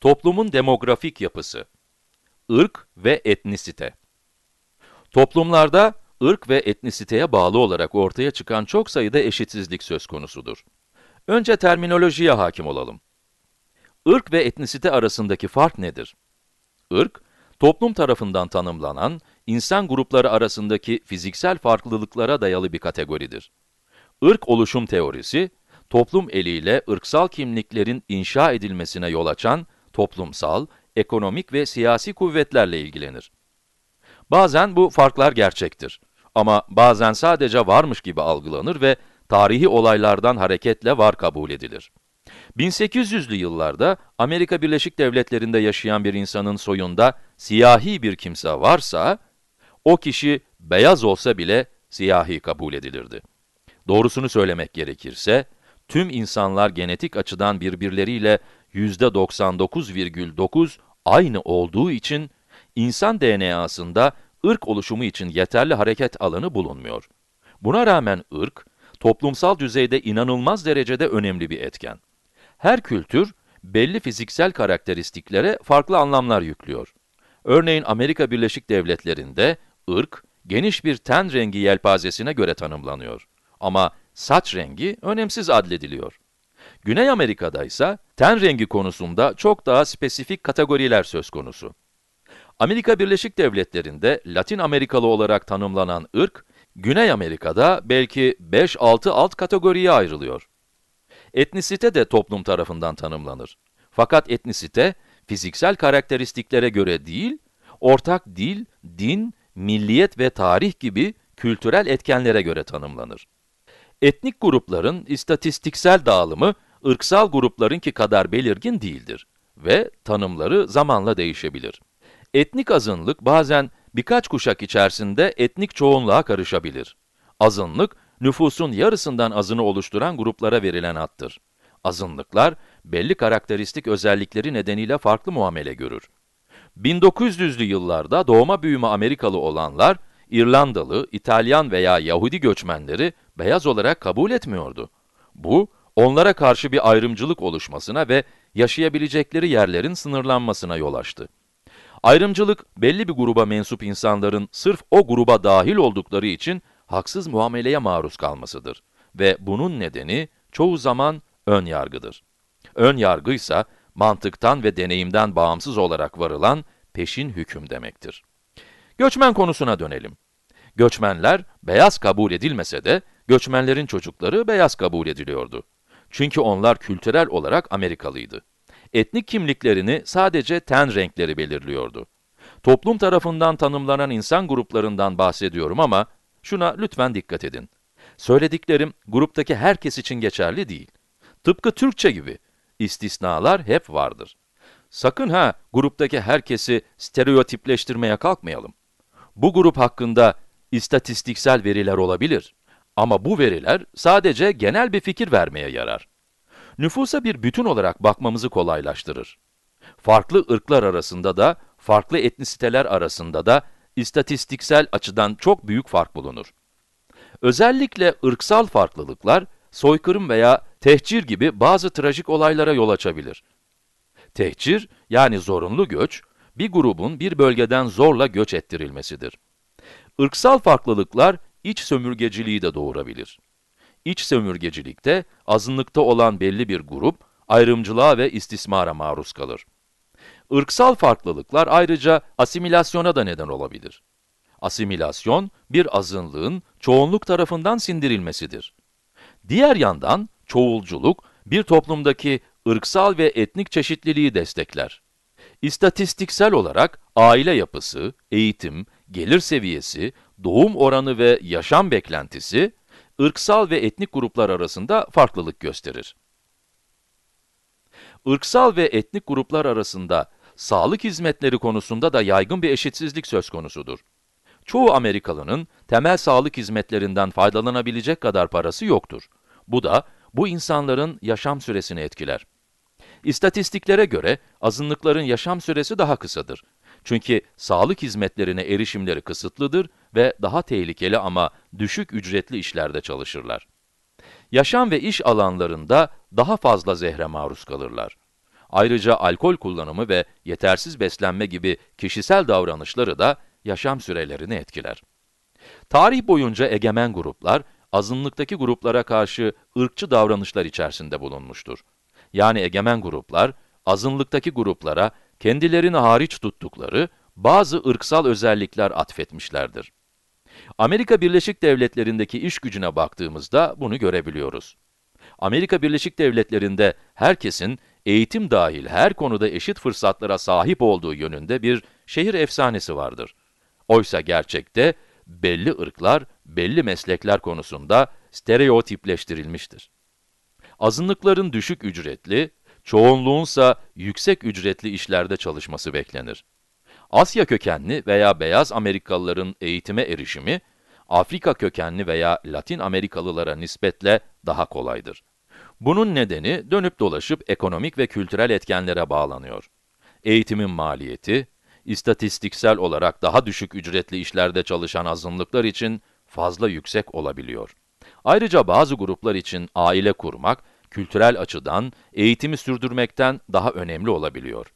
Toplumun demografik yapısı, ırk ve etnisite. Toplumlarda ırk ve etnisiteye bağlı olarak ortaya çıkan çok sayıda eşitsizlik söz konusudur. Önce terminolojiye hakim olalım. Irk ve etnisite arasındaki fark nedir? Irk, toplum tarafından tanımlanan, insan grupları arasındaki fiziksel farklılıklara dayalı bir kategoridir. Irk oluşum teorisi, toplum eliyle ırksal kimliklerin inşa edilmesine yol açan toplumsal, ekonomik ve siyasi kuvvetlerle ilgilenir. Bazen bu farklar gerçektir ama bazen sadece varmış gibi algılanır ve tarihi olaylardan hareketle var kabul edilir. 1800'lü yıllarda Amerika Birleşik Devletleri'nde yaşayan bir insanın soyunda siyahi bir kimse varsa, o kişi beyaz olsa bile siyahi kabul edilirdi. Doğrusunu söylemek gerekirse, tüm insanlar genetik açıdan birbirleriyle %99,9 aynı olduğu için insan DNA'sında ırk oluşumu için yeterli hareket alanı bulunmuyor. Buna rağmen ırk, toplumsal düzeyde inanılmaz derecede önemli bir etken. Her kültür, belli fiziksel karakteristiklere farklı anlamlar yüklüyor. Örneğin Amerika Birleşik Devletleri'nde ırk, geniş bir ten rengi yelpazesine göre tanımlanıyor. Ama saç rengi önemsiz adlediliyor. Güney Amerika'da ise ten rengi konusunda çok daha spesifik kategoriler söz konusu. Amerika Birleşik Devletleri'nde Latin Amerikalı olarak tanımlanan ırk, Güney Amerika'da belki 5-6 alt kategoriye ayrılıyor. Etnisite de toplum tarafından tanımlanır. Fakat etnisite, fiziksel karakteristiklere göre değil, ortak dil, din, milliyet ve tarih gibi kültürel etkenlere göre tanımlanır. Etnik grupların istatistiksel dağılımı ırksal gruplarınki kadar belirgin değildir ve tanımları zamanla değişebilir. Etnik azınlık bazen birkaç kuşak içerisinde etnik çoğunluğa karışabilir. Azınlık, nüfusun yarısından azını oluşturan gruplara verilen addır. Azınlıklar, belli karakteristik özellikleri nedeniyle farklı muamele görür. 1900'lü yıllarda doğma büyüme Amerikalı olanlar, İrlandalı, İtalyan veya Yahudi göçmenleri beyaz olarak kabul etmiyordu. Bu, onlara karşı bir ayrımcılık oluşmasına ve yaşayabilecekleri yerlerin sınırlanmasına yol açtı. Ayrımcılık, belli bir gruba mensup insanların sırf o gruba dahil oldukları için haksız muameleye maruz kalmasıdır. Ve bunun nedeni çoğu zaman ön yargıdır. Ön yargı ise mantıktan ve deneyimden bağımsız olarak varılan peşin hüküm demektir. Göçmen konusuna dönelim. Göçmenler beyaz kabul edilmese de göçmenlerin çocukları beyaz kabul ediliyordu. Çünkü onlar kültürel olarak Amerikalıydı. Etnik kimliklerini sadece ten renkleri belirliyordu. Toplum tarafından tanımlanan insan gruplarından bahsediyorum ama şuna lütfen dikkat edin. Söylediklerim gruptaki herkes için geçerli değil. Tıpkı Türkçe gibi istisnalar hep vardır. Sakın ha gruptaki herkesi stereotipleştirmeye kalkmayalım. Bu grup hakkında istatistiksel veriler olabilir. Ama bu veriler sadece genel bir fikir vermeye yarar. Nüfusa bir bütün olarak bakmamızı kolaylaştırır. Farklı ırklar arasında da, farklı etnisiteler arasında da istatistiksel açıdan çok büyük fark bulunur. Özellikle ırksal farklılıklar, soykırım veya tehcir gibi bazı trajik olaylara yol açabilir. Tehcir, yani zorunlu göç, bir grubun bir bölgeden zorla göç ettirilmesidir. Irksal farklılıklar, iç sömürgeciliği de doğurabilir. İç sömürgecilikte azınlıkta olan belli bir grup ayrımcılığa ve istismara maruz kalır. Irksal farklılıklar ayrıca asimilasyona da neden olabilir. Asimilasyon, bir azınlığın çoğunluk tarafından sindirilmesidir. Diğer yandan çoğulculuk, bir toplumdaki ırksal ve etnik çeşitliliği destekler. İstatistiksel olarak aile yapısı, eğitim, gelir seviyesi, doğum oranı ve yaşam beklentisi, ırksal ve etnik gruplar arasında farklılık gösterir. Irksal ve etnik gruplar arasında sağlık hizmetleri konusunda da yaygın bir eşitsizlik söz konusudur. Çoğu Amerikalının temel sağlık hizmetlerinden faydalanabilecek kadar parası yoktur. Bu da bu insanların yaşam süresini etkiler. İstatistiklere göre azınlıkların yaşam süresi daha kısadır. Çünkü sağlık hizmetlerine erişimleri kısıtlıdır ve daha tehlikeli ama düşük ücretli işlerde çalışırlar. Yaşam ve iş alanlarında daha fazla zehre maruz kalırlar. Ayrıca alkol kullanımı ve yetersiz beslenme gibi kişisel davranışları da yaşam sürelerini etkiler. Tarih boyunca egemen gruplar, azınlıktaki gruplara karşı ırkçı davranışlar içerisinde bulunmuştur. Yani egemen gruplar, azınlıktaki gruplara kendilerini hariç tuttukları bazı ırksal özellikler atfetmişlerdir. Amerika Birleşik Devletleri'ndeki iş gücüne baktığımızda bunu görebiliyoruz. Amerika Birleşik Devletleri'nde herkesin eğitim dahil her konuda eşit fırsatlara sahip olduğu yönünde bir şehir efsanesi vardır. Oysa gerçekte belli ırklar, belli meslekler konusunda stereotipleştirilmiştir. Azınlıkların düşük ücretli, çoğunluğunsa yüksek ücretli işlerde çalışması beklenir. Asya kökenli veya beyaz Amerikalıların eğitime erişimi, Afrika kökenli veya Latin Amerikalılara nispetle daha kolaydır. Bunun nedeni dönüp dolaşıp ekonomik ve kültürel etkenlere bağlanıyor. Eğitimin maliyeti, istatistiksel olarak daha düşük ücretli işlerde çalışan azınlıklar için fazla yüksek olabiliyor. Ayrıca bazı gruplar için aile kurmak kültürel açıdan eğitimi sürdürmekten daha önemli olabiliyor.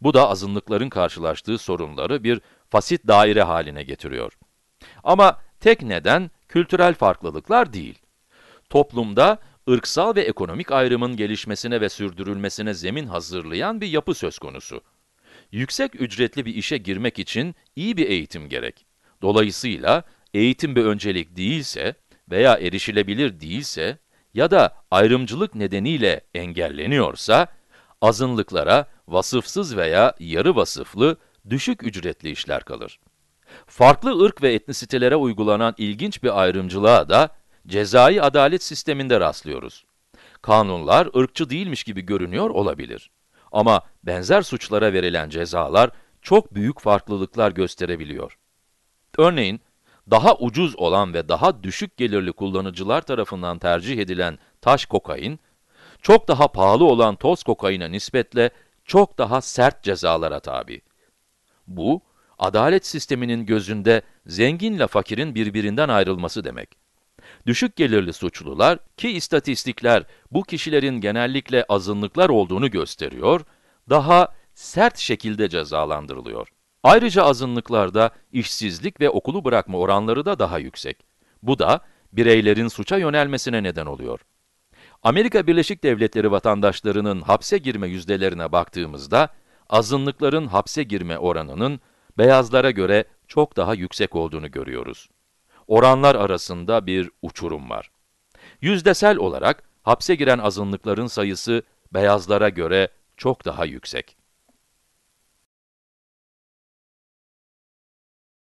Bu da azınlıkların karşılaştığı sorunları bir fasit daire haline getiriyor. Ama tek neden kültürel farklılıklar değil. Toplumda ırksal ve ekonomik ayrımın gelişmesine ve sürdürülmesine zemin hazırlayan bir yapı söz konusu. Yüksek ücretli bir işe girmek için iyi bir eğitim gerek. Dolayısıyla eğitim bir öncelik değilse veya erişilebilir değilse, ya da ayrımcılık nedeniyle engelleniyorsa, azınlıklara vasıfsız veya yarı vasıflı, düşük ücretli işler kalır. Farklı ırk ve etnisitelere uygulanan ilginç bir ayrımcılığa da cezai adalet sisteminde rastlıyoruz. Kanunlar ırkçı değilmiş gibi görünüyor olabilir. Ama benzer suçlara verilen cezalar çok büyük farklılıklar gösterebiliyor. Örneğin, daha ucuz olan ve daha düşük gelirli kullanıcılar tarafından tercih edilen taş kokain, çok daha pahalı olan toz kokaine nispetle çok daha sert cezalara tabi. Bu, adalet sisteminin gözünde zenginle fakirin birbirinden ayrılması demek. Düşük gelirli suçlular ki istatistikler bu kişilerin genellikle azınlıklar olduğunu gösteriyor, daha sert şekilde cezalandırılıyor. Ayrıca azınlıklarda işsizlik ve okulu bırakma oranları da daha yüksek. Bu da bireylerin suça yönelmesine neden oluyor. Amerika Birleşik Devletleri vatandaşlarının hapse girme yüzdelerine baktığımızda, azınlıkların hapse girme oranının beyazlara göre çok daha yüksek olduğunu görüyoruz. Oranlar arasında bir uçurum var. Yüzdesel olarak hapse giren azınlıkların sayısı beyazlara göre çok daha yüksek.